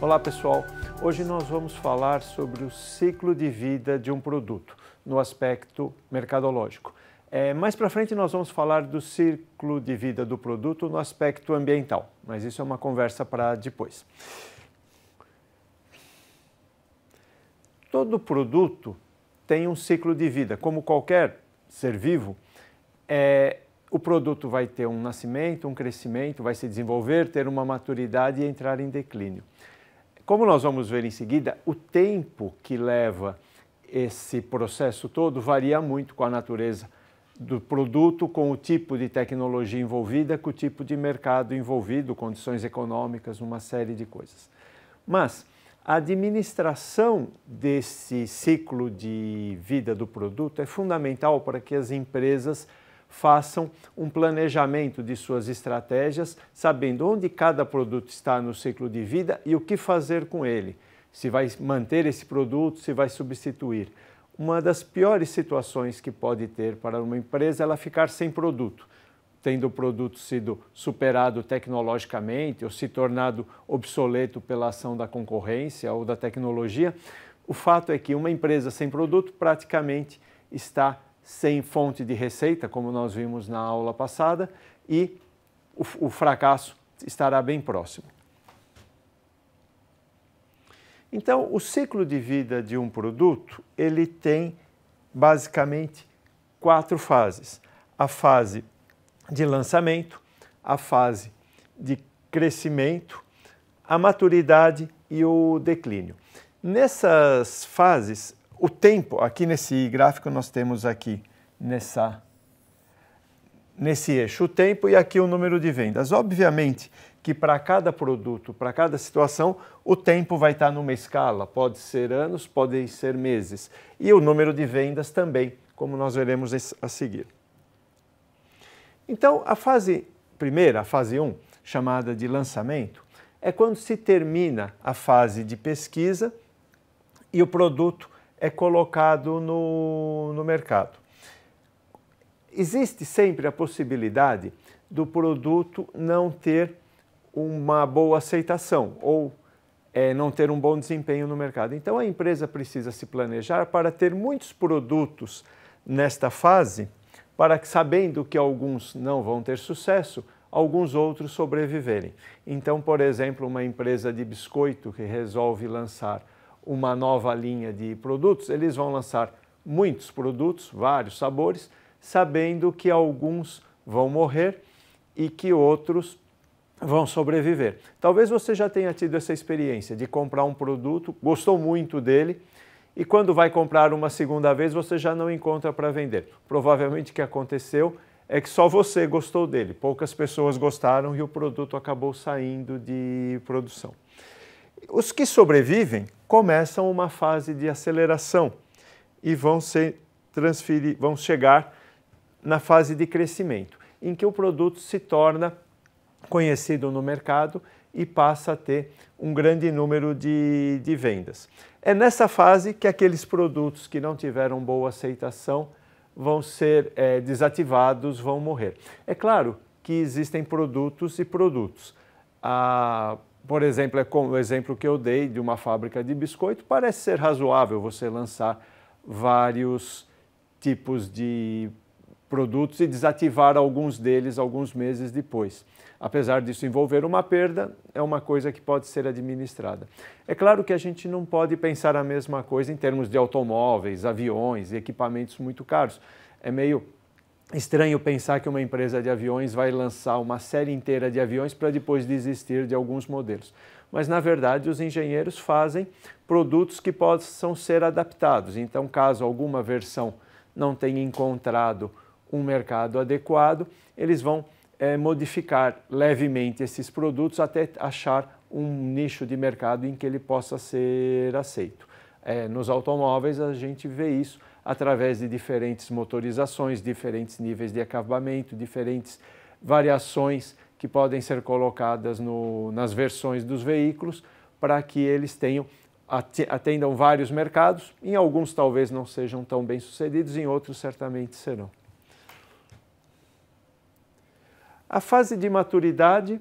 Olá pessoal, hoje nós vamos falar sobre o ciclo de vida de um produto no aspecto mercadológico. É, mais para frente nós vamos falar do ciclo de vida do produto no aspecto ambiental, mas isso é uma conversa para depois. Todo produto tem um ciclo de vida, como qualquer ser vivo, é, o produto vai ter um nascimento, um crescimento, vai se desenvolver, ter uma maturidade e entrar em declínio. Como nós vamos ver em seguida, o tempo que leva esse processo todo varia muito com a natureza do produto, com o tipo de tecnologia envolvida, com o tipo de mercado envolvido, condições econômicas, uma série de coisas. Mas a administração desse ciclo de vida do produto é fundamental para que as empresas façam um planejamento de suas estratégias, sabendo onde cada produto está no ciclo de vida e o que fazer com ele. Se vai manter esse produto, se vai substituir. Uma das piores situações que pode ter para uma empresa é ela ficar sem produto tendo o produto sido superado tecnologicamente ou se tornado obsoleto pela ação da concorrência ou da tecnologia, o fato é que uma empresa sem produto praticamente está sem fonte de receita, como nós vimos na aula passada, e o, o fracasso estará bem próximo. Então, o ciclo de vida de um produto, ele tem basicamente quatro fases. A fase de lançamento, a fase de crescimento, a maturidade e o declínio. Nessas fases, o tempo, aqui nesse gráfico nós temos aqui nessa nesse eixo o tempo e aqui o número de vendas. Obviamente que para cada produto, para cada situação, o tempo vai estar numa escala, pode ser anos, podem ser meses, e o número de vendas também, como nós veremos a seguir. Então, a fase primeira, a fase 1, chamada de lançamento, é quando se termina a fase de pesquisa e o produto é colocado no, no mercado. Existe sempre a possibilidade do produto não ter uma boa aceitação ou é, não ter um bom desempenho no mercado. Então a empresa precisa se planejar para ter muitos produtos nesta fase, para que, sabendo que alguns não vão ter sucesso, alguns outros sobreviverem. Então, por exemplo, uma empresa de biscoito que resolve lançar uma nova linha de produtos, eles vão lançar muitos produtos, vários sabores, sabendo que alguns vão morrer e que outros vão sobreviver. Talvez você já tenha tido essa experiência de comprar um produto, gostou muito dele e quando vai comprar uma segunda vez você já não encontra para vender. Provavelmente o que aconteceu é que só você gostou dele, poucas pessoas gostaram e o produto acabou saindo de produção. Os que sobrevivem começam uma fase de aceleração e vão se transferir, vão chegar na fase de crescimento, em que o produto se torna conhecido no mercado e passa a ter um grande número de, de vendas. É nessa fase que aqueles produtos que não tiveram boa aceitação vão ser é, desativados, vão morrer. É claro que existem produtos e produtos. A por exemplo, é como o exemplo que eu dei de uma fábrica de biscoito, parece ser razoável você lançar vários tipos de produtos e desativar alguns deles alguns meses depois. Apesar disso envolver uma perda, é uma coisa que pode ser administrada. É claro que a gente não pode pensar a mesma coisa em termos de automóveis, aviões e equipamentos muito caros. É meio estranho pensar que uma empresa de aviões vai lançar uma série inteira de aviões para depois desistir de alguns modelos. Mas, na verdade, os engenheiros fazem produtos que possam ser adaptados. Então, caso alguma versão não tenha encontrado um mercado adequado, eles vão é, modificar levemente esses produtos até achar um nicho de mercado em que ele possa ser aceito. É, nos automóveis, a gente vê isso através de diferentes motorizações, diferentes níveis de acabamento, diferentes variações que podem ser colocadas no, nas versões dos veículos para que eles tenham atendam vários mercados. Em alguns talvez não sejam tão bem sucedidos, em outros certamente serão. A fase de maturidade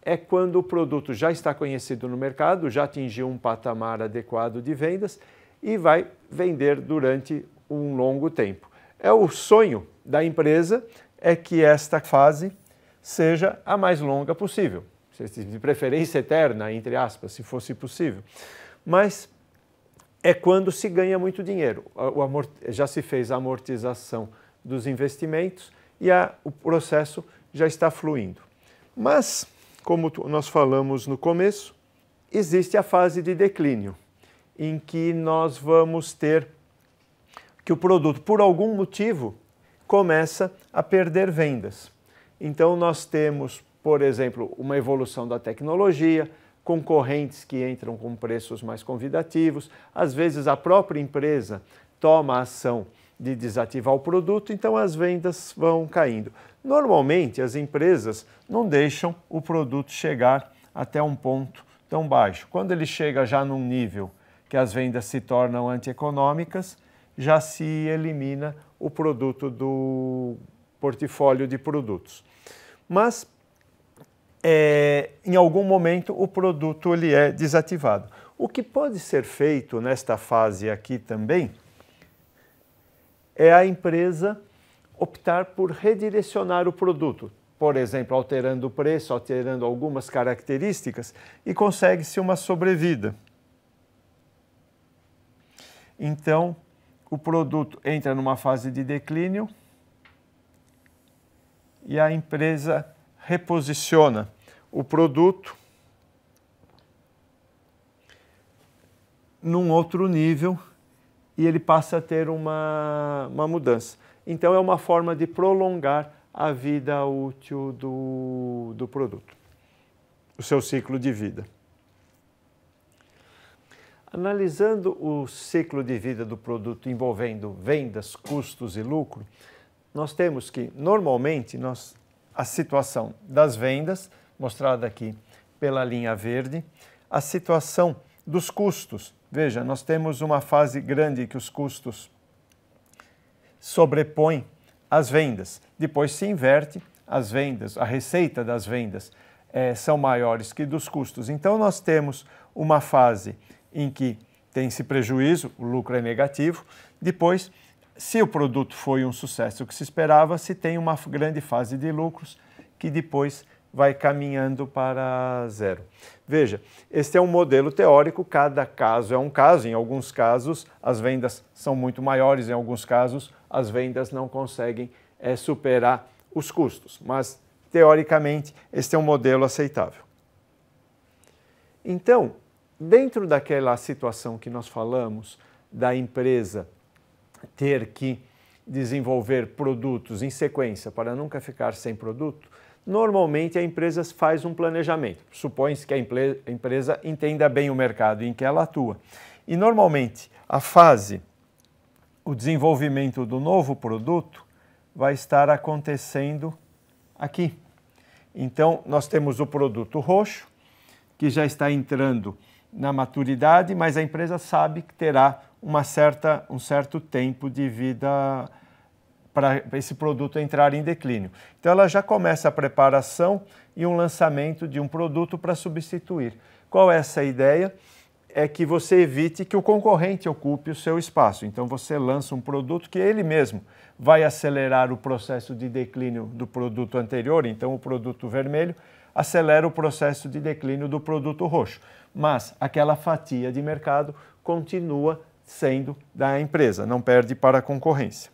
é quando o produto já está conhecido no mercado, já atingiu um patamar adequado de vendas e vai vender durante um longo tempo. É o sonho da empresa é que esta fase seja a mais longa possível, de preferência eterna, entre aspas, se fosse possível. Mas é quando se ganha muito dinheiro. já se fez a amortização dos investimentos e a, o processo já está fluindo. Mas, como nós falamos no começo, existe a fase de declínio, em que nós vamos ter que o produto, por algum motivo, começa a perder vendas. Então, nós temos, por exemplo, uma evolução da tecnologia, concorrentes que entram com preços mais convidativos, às vezes a própria empresa toma a ação de desativar o produto, então as vendas vão caindo. Normalmente, as empresas não deixam o produto chegar até um ponto tão baixo. Quando ele chega já num nível que as vendas se tornam antieconômicas, já se elimina o produto do portfólio de produtos. Mas é, em algum momento o produto ele é desativado. O que pode ser feito nesta fase aqui também é a empresa optar por redirecionar o produto, por exemplo, alterando o preço, alterando algumas características e consegue-se uma sobrevida. Então, o produto entra numa fase de declínio e a empresa reposiciona o produto num outro nível e ele passa a ter uma, uma mudança. Então, é uma forma de prolongar a vida útil do, do produto, o seu ciclo de vida. Analisando o ciclo de vida do produto envolvendo vendas, custos e lucro, nós temos que, normalmente, nós, a situação das vendas, mostrada aqui pela linha verde, a situação dos custos. Veja, nós temos uma fase grande que os custos sobrepõem as vendas. Depois se inverte as vendas, a receita das vendas é, são maiores que dos custos. Então, nós temos uma fase em que tem esse prejuízo, o lucro é negativo. Depois, se o produto foi um sucesso que se esperava, se tem uma grande fase de lucros que depois vai caminhando para zero. Veja, este é um modelo teórico, cada caso é um caso. Em alguns casos, as vendas são muito maiores, em alguns casos, as vendas não conseguem é, superar os custos. Mas, teoricamente, este é um modelo aceitável. Então, dentro daquela situação que nós falamos da empresa ter que desenvolver produtos em sequência para nunca ficar sem produto, normalmente a empresa faz um planejamento. Supõe-se que a empresa entenda bem o mercado em que ela atua. E normalmente a fase, o desenvolvimento do novo produto, vai estar acontecendo aqui. Então, nós temos o produto roxo, que já está entrando na maturidade, mas a empresa sabe que terá uma certa, um certo tempo de vida para esse produto entrar em declínio. Então ela já começa a preparação e um lançamento de um produto para substituir. Qual é essa ideia? É que você evite que o concorrente ocupe o seu espaço. Então você lança um produto que ele mesmo vai acelerar o processo de declínio do produto anterior, então o produto vermelho acelera o processo de declínio do produto roxo mas aquela fatia de mercado continua sendo da empresa, não perde para a concorrência.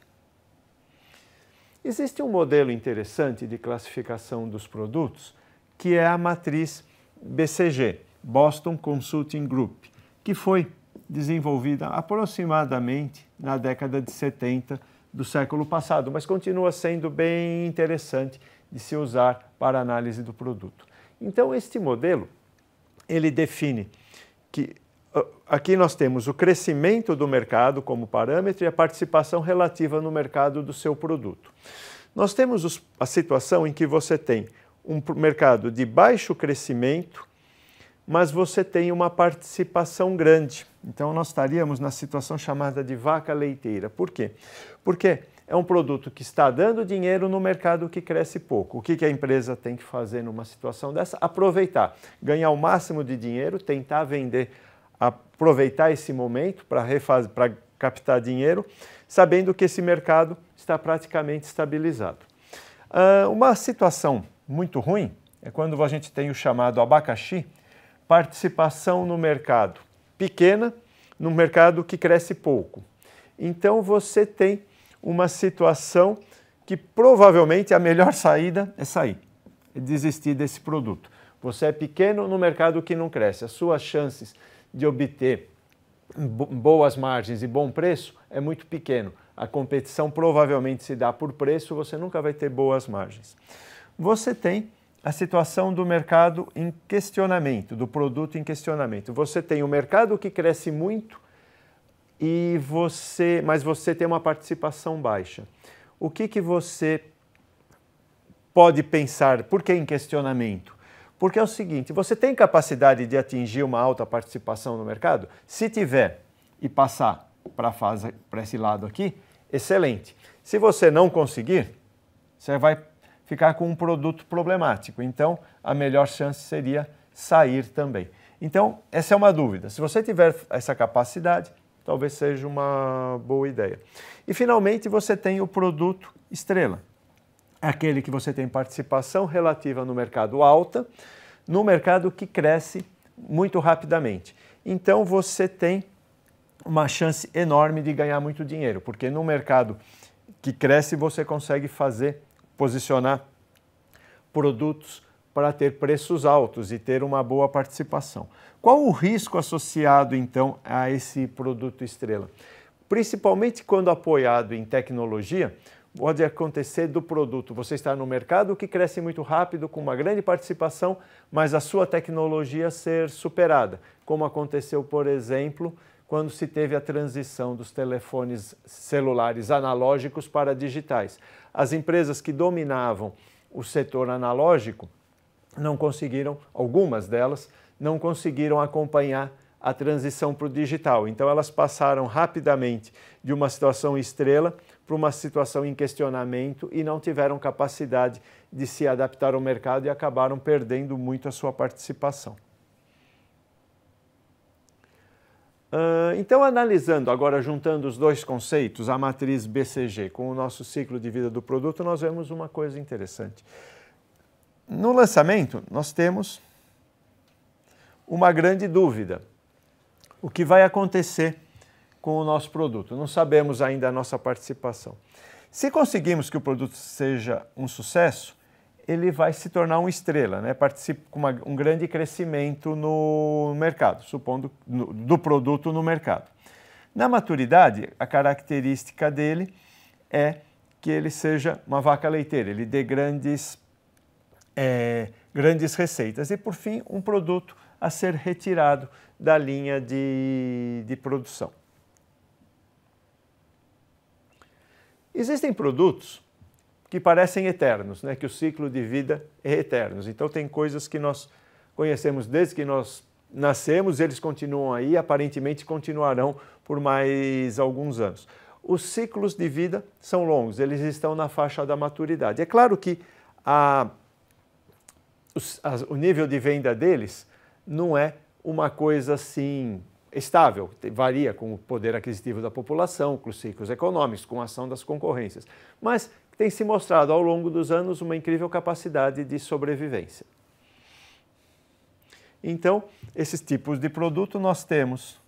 Existe um modelo interessante de classificação dos produtos que é a matriz BCG, Boston Consulting Group, que foi desenvolvida aproximadamente na década de 70 do século passado, mas continua sendo bem interessante de se usar para análise do produto. Então, este modelo ele define que aqui nós temos o crescimento do mercado como parâmetro e a participação relativa no mercado do seu produto. Nós temos os, a situação em que você tem um mercado de baixo crescimento, mas você tem uma participação grande. Então nós estaríamos na situação chamada de vaca leiteira. Por quê? Porque é um produto que está dando dinheiro no mercado que cresce pouco. O que a empresa tem que fazer numa situação dessa? Aproveitar, ganhar o máximo de dinheiro, tentar vender, aproveitar esse momento para refazer, para captar dinheiro, sabendo que esse mercado está praticamente estabilizado. Ah, uma situação muito ruim é quando a gente tem o chamado abacaxi, participação no mercado pequena, no mercado que cresce pouco. Então você tem uma situação que provavelmente a melhor saída é sair, é desistir desse produto. Você é pequeno no mercado que não cresce, as suas chances de obter boas margens e bom preço é muito pequeno. A competição provavelmente se dá por preço, você nunca vai ter boas margens. Você tem a situação do mercado em questionamento, do produto em questionamento. Você tem o mercado que cresce muito e você, mas você tem uma participação baixa. O que, que você pode pensar? Por que em questionamento? Porque é o seguinte, você tem capacidade de atingir uma alta participação no mercado? Se tiver e passar para fase para esse lado aqui, excelente. Se você não conseguir, você vai ficar com um produto problemático. Então, a melhor chance seria sair também. Então, essa é uma dúvida. Se você tiver essa capacidade, talvez seja uma boa ideia. E finalmente você tem o produto estrela, é aquele que você tem participação relativa no mercado alta, no mercado que cresce muito rapidamente. Então você tem uma chance enorme de ganhar muito dinheiro, porque no mercado que cresce você consegue fazer, posicionar produtos para ter preços altos e ter uma boa participação. Qual o risco associado então a esse produto estrela? Principalmente quando apoiado em tecnologia, pode acontecer do produto você estar no mercado que cresce muito rápido com uma grande participação, mas a sua tecnologia ser superada, como aconteceu, por exemplo, quando se teve a transição dos telefones celulares analógicos para digitais. As empresas que dominavam o setor analógico não conseguiram, algumas delas, não conseguiram acompanhar a transição para o digital. Então, elas passaram rapidamente de uma situação estrela para uma situação em questionamento e não tiveram capacidade de se adaptar ao mercado e acabaram perdendo muito a sua participação. Uh, então, analisando agora, juntando os dois conceitos, a matriz BCG com o nosso ciclo de vida do produto, nós vemos uma coisa interessante no lançamento, nós temos uma grande dúvida: o que vai acontecer com o nosso produto? Não sabemos ainda a nossa participação. Se conseguimos que o produto seja um sucesso, ele vai se tornar uma estrela, né? participa com uma, um grande crescimento no mercado, supondo no, do produto no mercado. Na maturidade, a característica dele é que ele seja uma vaca leiteira, ele dê grandes é, grandes receitas. E, por fim, um produto a ser retirado da linha de, de produção. Existem produtos que parecem eternos, né? que o ciclo de vida é eterno. Então, tem coisas que nós conhecemos desde que nós nascemos, eles continuam aí, aparentemente continuarão por mais alguns anos. Os ciclos de vida são longos, eles estão na faixa da maturidade. É claro que a o nível de venda deles não é uma coisa assim estável, varia com o poder aquisitivo da população, com os ciclos econômicos, com a ação das concorrências, mas tem se mostrado ao longo dos anos uma incrível capacidade de sobrevivência. Então, esses tipos de produto nós temos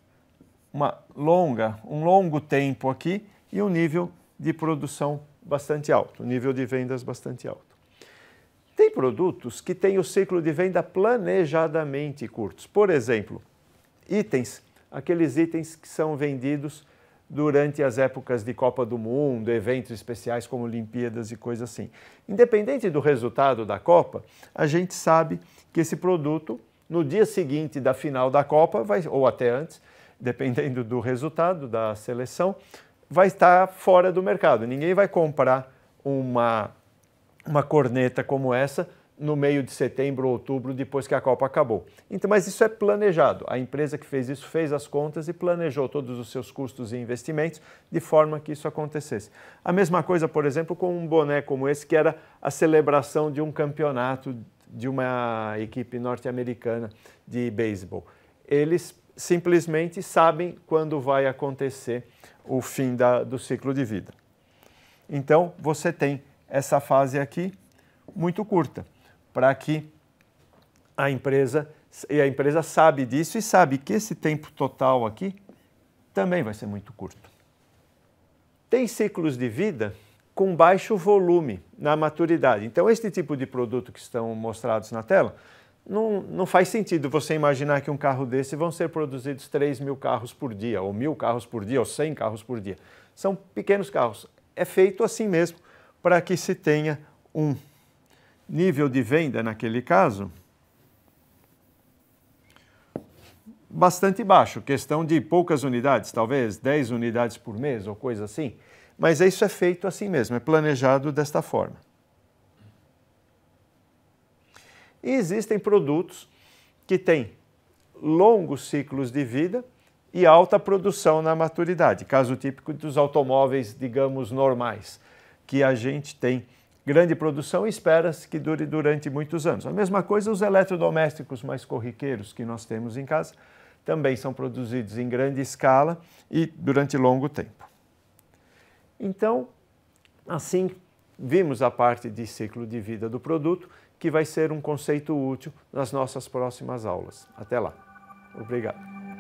uma longa, um longo tempo aqui e um nível de produção bastante alto, um nível de vendas bastante alto. Tem produtos que têm o ciclo de venda planejadamente curtos. Por exemplo, itens, aqueles itens que são vendidos durante as épocas de Copa do Mundo, eventos especiais como Olimpíadas e coisas assim. Independente do resultado da Copa, a gente sabe que esse produto, no dia seguinte da final da Copa, vai, ou até antes, dependendo do resultado da seleção, vai estar fora do mercado. Ninguém vai comprar uma uma corneta como essa no meio de setembro ou outubro, depois que a Copa acabou. Então, mas isso é planejado. A empresa que fez isso fez as contas e planejou todos os seus custos e investimentos de forma que isso acontecesse. A mesma coisa, por exemplo, com um boné como esse, que era a celebração de um campeonato de uma equipe norte-americana de beisebol. Eles simplesmente sabem quando vai acontecer o fim da, do ciclo de vida. Então, você tem essa fase aqui muito curta, para que a empresa e a empresa sabe disso e sabe que esse tempo total aqui também vai ser muito curto. Tem ciclos de vida com baixo volume na maturidade. Então, este tipo de produto que estão mostrados na tela, não, não faz sentido você imaginar que um carro desse vão ser produzidos 3 mil carros por dia, ou mil carros por dia, ou 100 carros por dia. São pequenos carros. É feito assim mesmo, para que se tenha um nível de venda, naquele caso, bastante baixo, questão de poucas unidades, talvez 10 unidades por mês ou coisa assim. Mas isso é feito assim mesmo, é planejado desta forma. E existem produtos que têm longos ciclos de vida e alta produção na maturidade, caso típico dos automóveis, digamos, normais que a gente tem grande produção e espera-se que dure durante muitos anos. A mesma coisa os eletrodomésticos mais corriqueiros que nós temos em casa também são produzidos em grande escala e durante longo tempo. Então, assim vimos a parte de ciclo de vida do produto, que vai ser um conceito útil nas nossas próximas aulas. Até lá. Obrigado.